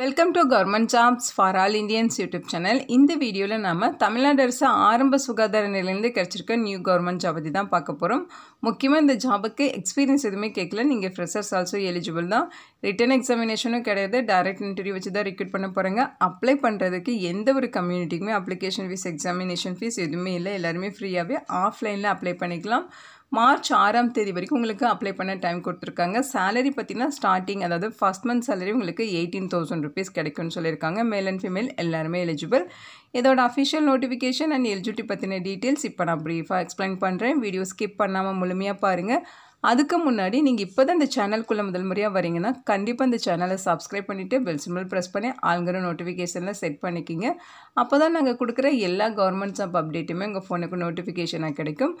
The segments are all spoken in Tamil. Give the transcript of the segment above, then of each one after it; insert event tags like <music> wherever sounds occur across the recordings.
welcome to government jobs for all Indians YouTube channel இந்த வீடியோவில் நம்ம தமிழ்நாடு அரசு ஆரம்ப சுகாதார நிலையிலேருந்து கிடச்சிருக்க நியூ கவர்மெண்ட் ஜாப் பற்றி தான் பார்க்க போகிறோம் முக்கியமாக இந்த ஜாபுக்கு எக்ஸ்பீரியன்ஸ் எதுவுமே கேட்கல நீங்கள் ஃப்ரெஷர்ஸ் ஆல்சோ எலிஜிபிள் தான் ரிட்டன் எக்ஸாமினேஷனும் கிடையாது டைரக்ட் இன்டர்வியூ வச்சு தான் ரிக்ரூட் பண்ண போகிறாங்க அப்ளை பண்ணுறதுக்கு எந்த ஒரு கம்யூனிட்டிக்குமே அப்ளிகேஷன் ஃபீஸ் எக்ஸாமினேஷன் ஃபீஸ் எதுவுமே இல்லை எல்லாருமே ஃப்ரீயாகவே ஆஃப்லைனில் அப்ளை பண்ணிக்கலாம் மார்ச் ஆறாம் தேதி வரைக்கும் உங்களுக்கு அப்ளை பண்ண டைம் கொடுத்துருக்காங்க சேலரி பார்த்தீங்கன்னா ஸ்டார்டிங் அதாவது ஃபஸ்ட் மந்த் சேலரி உங்களுக்கு எயிட்டீன் தௌசண்ட் ருபீஸ் கிடைக்கும்னு சொல்லியிருக்காங்க மேல் அண்ட் ஃபீமேல் எல்லாருமே எலிஜிபிள் இதோட அஃபிஷியல் நோட்டிஃபிகேஷன் அண்ட் எலிஜிபிலிட்டி பற்றின டீட்டெயில்ஸ் இப்போ நான் ப்ரீஃபாக எக்ஸ்பிளைன் பண்ணுறேன் வீடியோ ஸ்கிப் பண்ணாமல் முழுமையாக பாருங்கள் அதுக்கு முன்னாடி நீங்கள் இப்போ தான் இந்த சேனல்குள்ளே முதல் முறையாக வரீங்கன்னா கண்டிப்பாக இந்த சேனலை சப்ஸ்கிரைப் பண்ணிவிட்டு பெல் சிம்பிள் ப்ரெஸ் பண்ணி ஆளுங்கிற நோட்டிஃபிகேஷனில் செட் பண்ணிக்கிங்க அப்போ தான் நாங்கள் கொடுக்குற எல்லா கவர்மெண்ட் ஜாப் அப்டேட்டுமே உங்கள் ஃபோனுக்கு நோட்டிஃபிகேஷனாக கிடைக்கும்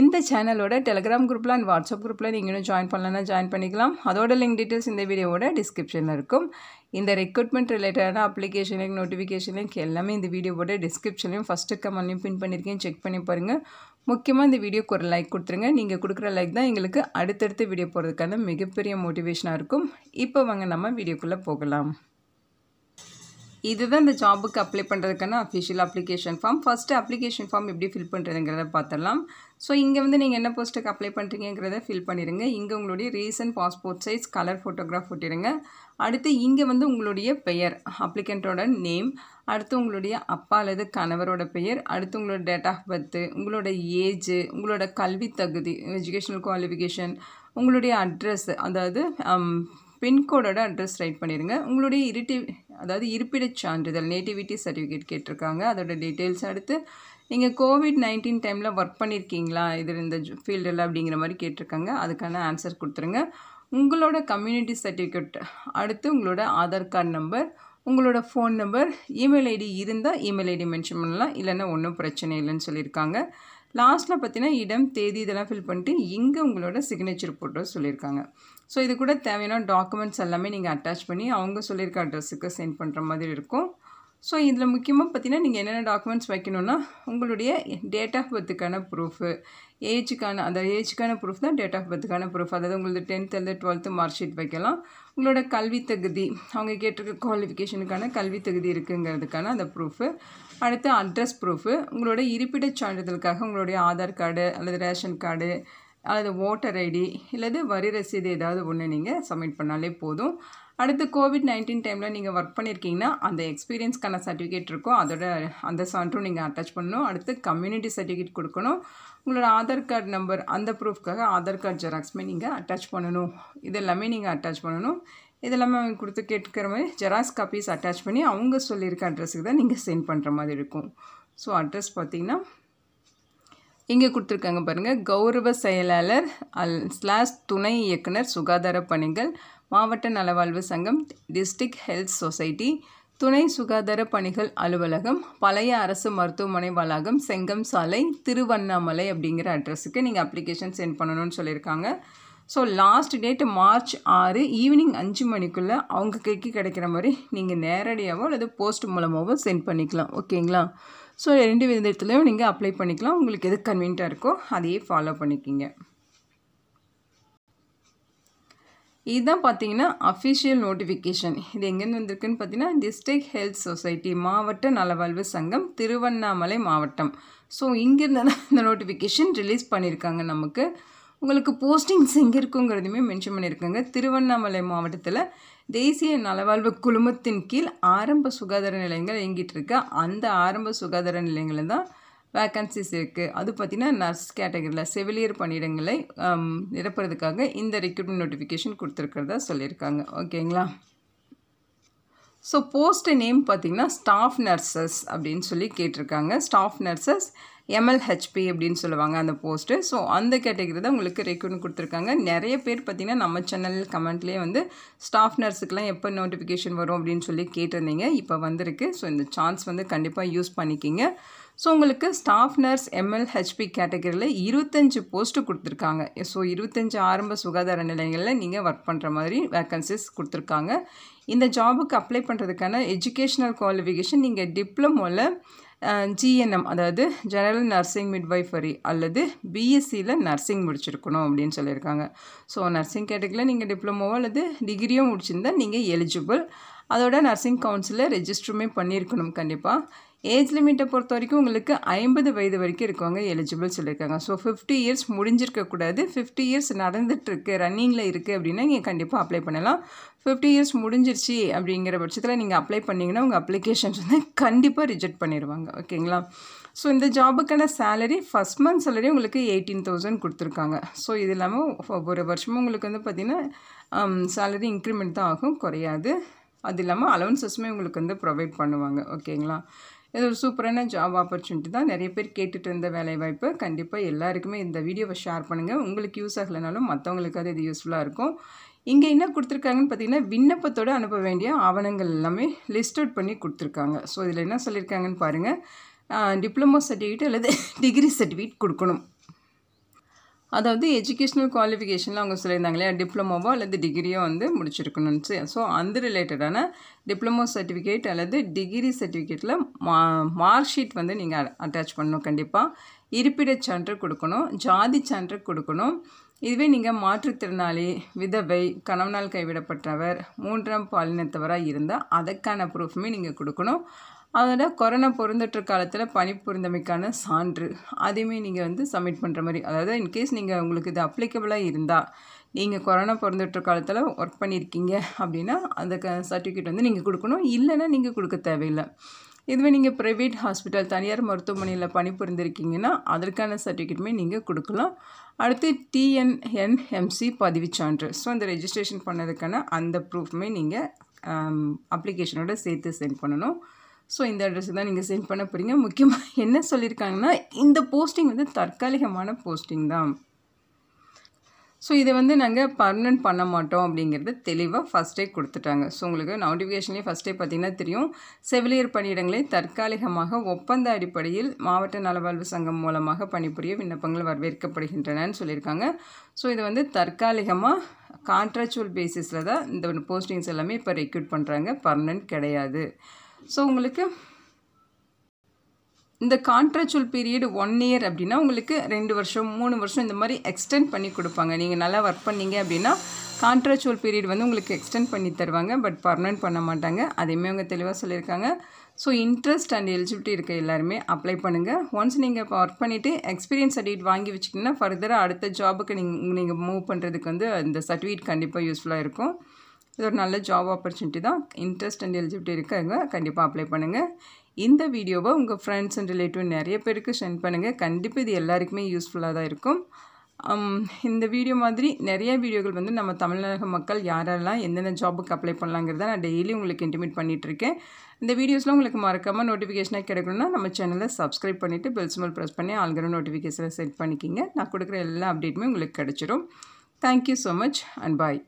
இந்த சேனலோட டெலிகிராம் குரூப்பில் அண்ட் வாட்ஸ்அப் குரூப்பில் நீங்கள் இன்னும் ஜாயின் பண்ணலாம் ஜாயின் பண்ணிக்கலாம் அதோட லிங்க் டீட்டெயில்ஸ் இந்த வீடியோவோட டிஸ்கிரிப்ஷனில் இருக்கும் இந்த ரெக்ரூட்மெண்ட் ரிலேட்டடான அப்ளிகேஷனுக்கு நோட்டிஃபிகேஷனுக்கு எல்லாமே இந்த வீடியோவோட டிஸ்கிரிப்ஷன்லையும் ஃபஸ்ட்டு கமெண்ட்லையும் பின் பண்ணியிருக்கேன் செக் பண்ணி பாருங்கள் முக்கியமாக இந்த வீடியோக்கு ஒரு லைக் கொடுத்துருங்க நீங்கள் கொடுக்குற லைக் தான் எங்களுக்கு அடுத்தடுத்த வீடியோ போகிறதுக்கான மிகப்பெரிய மோட்டிவேஷனாக இருக்கும் இப்போ வாங்க நம்ம வீடியோக்குள்ளே போகலாம் இதுதான் இந்த ஜாபுக்கு அப்ளை பண்ணுறதுக்கான official application form first application form எப்படி ஃபில் பண்ணுறதுங்கிறத பார்த்துடலாம் ஸோ இங்கே வந்து நீங்கள் என்ன போஸ்ட்டுக்கு அப்ளை பண்ணுறீங்கிறத ஃபில் பண்ணிடுங்க இங்கே உங்களுடைய recent passport size colour photograph ஒட்டிடுங்க அடுத்து இங்கே வந்து உங்களுடைய பெயர் அப்ளிகண்ட்டோட நேம் அடுத்து உங்களுடைய அப்பா அல்லது கணவரோட பெயர் அடுத்து உங்களோட டேட் ஆஃப் பர்த்து உங்களோட ஏஜ் உங்களோட கல்வி தகுதி எஜுகேஷனல் குவாலிஃபிகேஷன் உங்களுடைய அட்ரஸ் அதாவது um, பின்கோடோட அட்ரஸ் ரைட் பண்ணிடுங்க உங்களுடைய இரிட்டி அதாவது இருப்பிடச் சான்றிதழ் நேட்டிவிட்டி சர்டிஃபிகேட் கேட்டிருக்காங்க அதோட டீட்டெயில்ஸ் அடுத்து நீங்கள் கோவிட் நைன்டீன் டைமில் ஒர்க் பண்ணியிருக்கீங்களா இது இந்த ஃபீல்டில் அப்படிங்கிற மாதிரி கேட்டிருக்காங்க அதுக்கான ஆன்சர் கொடுத்துருங்க உங்களோட கம்யூனிட்டி சர்டிஃபிகேட் அடுத்து உங்களோட ஆதார் கார்டு நம்பர் உங்களோட ஃபோன் நம்பர் இமெயில் ஐடி இருந்தால் இமெயில் ஐடி மென்ஷன் பண்ணலாம் இல்லைன்னா ஒன்றும் பிரச்சனை இல்லைன்னு சொல்லியிருக்காங்க லாஸ்ட்டில் பார்த்தீங்கன்னா இடம் தேதி இதெல்லாம் ஃபில் பண்ணிட்டு இங்கே உங்களோட சிக்னேச்சர் போட்டோ சொல்லியிருக்காங்க ஸோ இது கூட தேவையான டாக்குமெண்ட்ஸ் எல்லாமே நீங்கள் அட்டாச் பண்ணி அவங்க சொல்லியிருக்க அட்ரஸுக்கு சென்ட் பண்ணுற மாதிரி இருக்கும் ஸோ இதில் முக்கியமாக பார்த்தீங்கன்னா நீங்கள் என்னென்ன டாக்குமெண்ட்ஸ் வைக்கணும்னா உங்களுடைய டேட் ஆஃப் பர்த்துக்கான ப்ரூஃபு ஏஜுக்கான அந்த ஏஜுக்கான ப்ரூஃப் தான் டேட் ஆஃப் பர்த்துக்கான ப்ரூஃப் அதாவது உங்களுக்கு டென்த்துலேருந்து டுவெல்த்து மார்க் ஷீட் வைக்கலாம் உங்களோட கல்வி தகுதி அவங்க கேட்டிருக்க குவாலிஃபிகேஷனுக்கான கல்வி தகுதி இருக்குங்கிறதுக்கான அந்த ப்ரூஃபு அடுத்து அட்ரஸ் ப்ரூஃபு உங்களோட இருப்பிடச் சான்றிதழுக்காக உங்களுடைய ஆதார் கார்டு அல்லது ரேஷன் கார்டு அல்லது ஓட்டர் ஐடி இல்லது வரி ரசீது ஏதாவது ஒன்று நீங்கள் சப்மிட் பண்ணாலே போதும் அடுத்து கோவிட் நைன்டீன் டைமில் நீங்கள் ஒர்க் பண்ணியிருக்கீங்கன்னா அந்த எக்ஸ்பீரியன்ஸ்க்கான சர்டிஃபிகேட் இருக்கும் அதோட அந்த சான்றும் நீங்கள் அட்டாச் பண்ணணும் அடுத்து கம்யூனிட்டி சர்டிஃபிகேட் கொடுக்கணும் உங்களோட ஆதார் கார்டு நம்பர் அந்த ப்ரூஃப்க்காக ஆதார் கார்டு ஜெராக்ஸ்மே நீங்கள் அட்டாச் பண்ணணும் இதெல்லாமே நீங்கள் அட்டாச் பண்ணணும் இதெல்லாமே அவங்க கொடுத்து கேட்டுக்கிற மாதிரி ஜெராக்ஸ் காப்பீஸ் அட்டாச் பண்ணி அவங்க சொல்லியிருக்க அட்ரஸுக்கு தான் நீங்கள் சென்ட் பண்ணுற மாதிரி இருக்கும் ஸோ அட்ரஸ் பார்த்திங்கன்னா இங்கே கொடுத்துருக்காங்க பாருங்கள் கௌரவ செயலாளர் அல் ஸ்லாஸ் துணை இயக்குனர் சுகாதார பணிகள் மாவட்ட நலவாழ்வு சங்கம் டிஸ்ட்ரிக்ட் ஹெல்த் சொசைட்டி துணை சுகாதார பணிகள் அலுவலகம் பழைய அரசு மருத்துவமனை வளாகம் செங்கம் சாலை திருவண்ணாமலை அப்படிங்கிற அட்ரஸுக்கு நீங்கள் அப்ளிகேஷன் சென்ட் பண்ணணும்னு சொல்லியிருக்காங்க ஸோ லாஸ்ட் டேட் மார்ச் ஆறு ஈவினிங் அஞ்சு மணிக்குள்ளே அவங்க கைக்கு கிடைக்கிற மாதிரி நீங்கள் நேரடியாகவோ அல்லது போஸ்ட் மூலமாகவோ சென்ட் பண்ணிக்கலாம் ஓகேங்களா ஸோ ரெண்டு விதத்துலேயும் நீங்கள் அப்ளை பண்ணிக்கலாம் உங்களுக்கு எது கன்வீனியாக இருக்கோ அதையே ஃபாலோ பண்ணிக்கிங்க இதுதான் பார்த்தீங்கன்னா அஃபிஷியல் நோட்டிஃபிகேஷன் இது எங்கேருந்து வந்திருக்குன்னு பார்த்தீங்கன்னா டிஸ்ட்ரிக்ட் ஹெல்த் சொசைட்டி மாவட்ட நலவாழ்வு சங்கம் திருவண்ணாமலை மாவட்டம் ஸோ இங்கேருந்து தான் இந்த நோட்டிஃபிகேஷன் ரிலீஸ் பண்ணியிருக்காங்க நமக்கு உங்களுக்கு போஸ்டிங்ஸ் எங்கே இருக்குங்கிறதுமே மென்ஷன் பண்ணியிருக்கேங்க திருவண்ணாமலை மாவட்டத்தில் தேசிய நலவாழ்வு குழுமத்தின் கீழ் ஆரம்ப சுகாதார நிலையங்கள் இயங்கிட்டு இருக்கு அந்த ஆரம்ப சுகாதார நிலையங்களில் தான் வேக்கன்சிஸ் இருக்குது அது பார்த்திங்கன்னா நர்ஸ் கேட்டகரியில் செவிலியர் பணியிடங்களை நிரப்புறதுக்காக இந்த ரெக்யூட்மெண்ட் நோட்டிஃபிகேஷன் கொடுத்துருக்கிறதா சொல்லியிருக்காங்க ஓகேங்களா ஸோ போஸ்ட் நேம் பார்த்திங்கன்னா ஸ்டாஃப் நர்சஸ் அப்படின்னு சொல்லி கேட்டிருக்காங்க ஸ்டாஃப் நர்சஸ் எம்எல்ஹெச்பி அப்படின்னு சொல்லுவாங்க அந்த போஸ்ட்டு ஸோ அந்த கேட்டகரி தான் உங்களுக்கு ரெக்யூன் கொடுத்துருக்காங்க நிறைய பேர் பார்த்திங்கன்னா நம்ம சேனல் கமெண்ட்லேயே வந்து ஸ்டாஃப் நர்ஸுக்கெலாம் எப்போ நோட்டிஃபிகேஷன் வரும் அப்படின்னு சொல்லி கேட்டிருந்தீங்க இப்போ வந்திருக்கு ஸோ இந்த சான்ஸ் வந்து கண்டிப்பாக யூஸ் பண்ணிக்கிங்க ஸோ உங்களுக்கு ஸ்டாஃப் நர்ஸ் எம்எல்ஹெச்பி கேட்டகரியில் இருபத்தஞ்சு போஸ்ட்டு கொடுத்துருக்காங்க ஸோ இருபத்தஞ்சு ஆரம்ப சுகாதார நிலையங்களில் நீங்கள் ஒர்க் பண்ணுற மாதிரி வேக்கன்சிஸ் கொடுத்துருக்காங்க இந்த ஜாபுக்கு அப்ளை பண்ணுறதுக்கான எஜுகேஷ்னல் குவாலிஃபிகேஷன் நீங்கள் டிப்ளமோவில் ஜிஎன்எம் அதாவது ஜெனரல் நர்சிங் மிட்வைஃபரி அல்லது பிஎஸ்சியில் நர்சிங் முடிச்சிருக்கணும் அப்படின்னு சொல்லியிருக்காங்க ஸோ நர்சிங் கேட்டகரியில் நீங்கள் டிப்ளமோவோ அல்லது டிகிரியோ முடிச்சிருந்தால் நீங்கள் எலிஜிபிள் அதோட நர்சிங் கவுன்சிலில் ரெஜிஸ்டருமே பண்ணியிருக்கணும் கண்டிப்பாக ஏஜ் லிமிட்டை பொறுத்த வரைக்கும் உங்களுக்கு ஐம்பது வயது வரைக்கும் இருக்கவங்க எலிஜிபிள் சொல்லியிருக்காங்க ஸோ ஃபிஃப்டி இயர்ஸ் முடிஞ்சிருக்கக்கூடாது ஃபிஃப்டி இயர்ஸ் நடந்துகிட்ருக்கு ரன்னிங்கில் இருக்குது அப்படின்னா நீங்கள் கண்டிப்பாக அப்ளை பண்ணலாம் ஃபிஃப்டி இயர்ஸ் முடிஞ்சிருச்சு அப்படிங்கிற பட்சத்தில் நீங்கள் அப்ளை பண்ணிங்கன்னா உங்கள் அப்ளிகேஷன்ஸ் வந்து கண்டிப்பாக ரிஜெக்ட் பண்ணிடுவாங்க ஓகேங்களா ஸோ இந்த ஜாபுக்கான சேலரி ஃபஸ்ட் மந்த் சேலரி உங்களுக்கு எயிட்டீன் தௌசண்ட் கொடுத்துருக்காங்க ஸோ இது இல்லாமல் ஒரு வருஷமும் உங்களுக்கு வந்து பார்த்திங்கன்னா சேலரி um, இன்க்ரிமெண்ட் தான் ஆகும் குறையாது அது இல்லாமல் அலவன்சஸுமே உங்களுக்கு வந்து ப்ரொவைட் பண்ணுவாங்க ஓகேங்களா இது ஒரு சூப்பரான ஜாப் ஆப்பர்ச்சுனிட்டி தான் நிறைய பேர் கேட்டுட்டு இருந்த வேலைவாய்ப்பு கண்டிப்பாக எல்லாருக்குமே இந்த வீடியோவை ஷேர் பண்ணுங்கள் உங்களுக்கு யூஸ் ஆகலைனாலும் மற்றவங்களுக்காக இது யூஸ்ஃபுல்லாக இருக்கும் இங்கே என்ன கொடுத்துருக்காங்கன்னு பார்த்தீங்கன்னா விண்ணப்பத்தோடு அனுப்ப வேண்டிய ஆவணங்கள் எல்லாமே லிஸ்ட் அவுட் பண்ணி கொடுத்துருக்காங்க ஸோ இதில் என்ன சொல்லியிருக்காங்கன்னு பாருங்கள் டிப்ளமோ சர்டிஃபிகேட் அல்லது டிகிரி <laughs> சர்டிஃபிகேட் கொடுக்கணும் அதாவது எஜுகேஷ்னல் குவாலிஃபிகேஷனில் அவங்க சொல்லியிருந்தாங்க இல்லையா டிப்ளமோவோ அல்லது டிகிரியோ வந்து முடிச்சிருக்கணும்னு ஸோ அந்த ரிலேட்டடான டிப்ளமோ சர்டிஃபிகேட் அல்லது டிகிரி சர்டிஃபிகேட்டில் மா மார்க் ஷீட் வந்து நீங்கள் அட்டாச் பண்ணணும் கண்டிப்பாக இருப்பிடச் சான்று கொடுக்கணும் ஜாதி சான்று கொடுக்கணும் இதுவே நீங்கள் மாற்றுத்திறனாளி விதவை கணவனால் கைவிடப்பட்டவர் மூன்றாம் பாலினத்தவராக இருந்தால் அதற்கான ப்ரூஃபுமே நீங்கள் கொடுக்கணும் அதோட கொரோனா பொருந்தற்ற காலத்தில் பணி பொருந்தமைக்கான சான்று அதையுமே நீங்கள் வந்து சப்மிட் பண்ணுற மாதிரி அதாவது இன்கேஸ் நீங்கள் உங்களுக்கு இது அப்ளிகபிளாக இருந்தால் நீங்கள் கொரோனா பிறந்துட்டு காலத்தில் ஒர்க் பண்ணியிருக்கீங்க அப்படின்னா அந்த க சர்டிஃபிகேட் வந்து நீங்கள் கொடுக்கணும் இல்லைன்னா நீங்கள் கொடுக்க தேவையில்லை இதுவே நீங்கள் ப்ரைவேட் ஹாஸ்பிட்டல் தனியார் மருத்துவமனையில் பணிபுரிந்திருக்கீங்கன்னா அதற்கான சர்டிஃபிகேட்டுமே நீங்கள் கொடுக்கலாம் அடுத்து டிஎன்என்எம்சி சான்று ஸோ அந்த ரெஜிஸ்ட்ரேஷன் பண்ணதுக்கான அந்த ப்ரூஃப்மே நீங்கள் அப்ளிகேஷனோட சேர்த்து சென்ட் பண்ணணும் ஸோ இந்த அட்ரஸுக்கு தான் நீங்கள் சென்ட் பண்ண போகிறீங்க முக்கியமாக என்ன சொல்லியிருக்காங்கன்னா இந்த போஸ்டிங் வந்து தற்காலிகமான போஸ்டிங் தான் ஸோ இதை வந்து நாங்கள் பர்மனன்ட் பண்ண மாட்டோம் அப்படிங்கிறது தெளிவாக ஃபஸ்ட்டே கொடுத்துட்டாங்க ஸோ உங்களுக்கு நோட்டிஃபிகேஷன்லேயே ஃபஸ்ட்டே பார்த்தீங்கன்னா தெரியும் செவிலியர் பணியிடங்களை தற்காலிகமாக ஒப்பந்த அடிப்படையில் மாவட்ட நலவாழ்வு சங்கம் மூலமாக பணிபுரிய விண்ணப்பங்கள் வரவேற்கப்படுகின்றனன்னு சொல்லியிருக்காங்க ஸோ இதை வந்து தற்காலிகமாக கான்ட்ராக்சுவல் பேசிஸில் தான் இந்த போஸ்டிங்ஸ் எல்லாமே இப்போ ரெக்யூட் பண்ணுறாங்க பர்மனன்ட் கிடையாது ஸோ உங்களுக்கு இந்த கான்ட்ராக்சுவல் பீரியடு ஒன் இயர் அப்படின்னா உங்களுக்கு ரெண்டு வருஷம் மூணு வருஷம் இந்த மாதிரி எக்ஸ்டெண்ட் பண்ணி கொடுப்பாங்க நீங்கள் நல்லா ஒர்க் பண்ணீங்க அப்படின்னா கான்ட்ராச்சுவல் பீரியட் வந்து உங்களுக்கு எக்ஸ்டெண்ட் பண்ணி தருவாங்க பட் பர்மனெண்ட் பண்ண மாட்டாங்க அதையுமே அவங்க தெளிவாக சொல்லியிருக்காங்க ஸோ இன்ட்ரெஸ்ட் அண்ட் எலிஜிபிலிட்டி இருக்க எல்லாருமே அப்ளை பண்ணுங்கள் ஒன்ஸ் நீங்கள் இப்போ ஒர்க் பண்ணிவிட்டு எக்ஸ்பீரியன்ஸ் சர்டிஃபிகேட் வாங்கி வச்சிங்கன்னா ஃபர்தராக அடுத்த ஜாபுக்கு நீங்கள் நீங்கள் மூவ் பண்ணுறதுக்கு வந்து இந்த சர்டிஃபிகேட் கண்டிப்பாக யூஸ்ஃபுல்லாக இருக்கும் இது ஒரு நல்ல ஜாப் ஆப்பர்ச்சுனிட்டி தான் இன்ட்ரெஸ்ட் அண்ட் எலிஜிபிலிட்டி இருக்காங்க கண்டிப்பாக அப்ளை பண்ணுங்கள் இந்த வீடியோவை உங்கள் ஃப்ரெண்ட்ஸ் அண்ட் ரிலேட்டிவ் நிறைய பேருக்கு சென்ட் பண்ணுங்கள் கண்டிப்பாக இது எல்லாருக்குமே யூஸ்ஃபுல்லாக தான் இருக்கும் இந்த வீடியோ மாதிரி நிறைய வீடியோக்கள் வந்து நம்ம தமிழக மக்கள் யாரெல்லாம் எந்தெந்த ஜாபுக்கு அப்ளை பண்ணலாங்கிறத நான் டெய்லி உங்களுக்கு இன்டிமேட் பண்ணிகிட்ருக்கேன் இந்த வீடியோஸில் உங்களுக்கு மறக்காமல் நோட்டிஃபிகேஷனாக கிடைக்கணும்னா நம்ம சேனலை சப்ஸ்கிரைப் பண்ணிவிட்டு பெல்ஸ்மெல் ப்ரெஸ் பண்ணி ஆல்கிற நோட்டிஃபிகேஷனை செட் பண்ணிக்கிங்க நான் கொடுக்குற எல்லா அப்டேட்டுமே உங்களுக்கு கிடச்சிரும் thank you so much and bye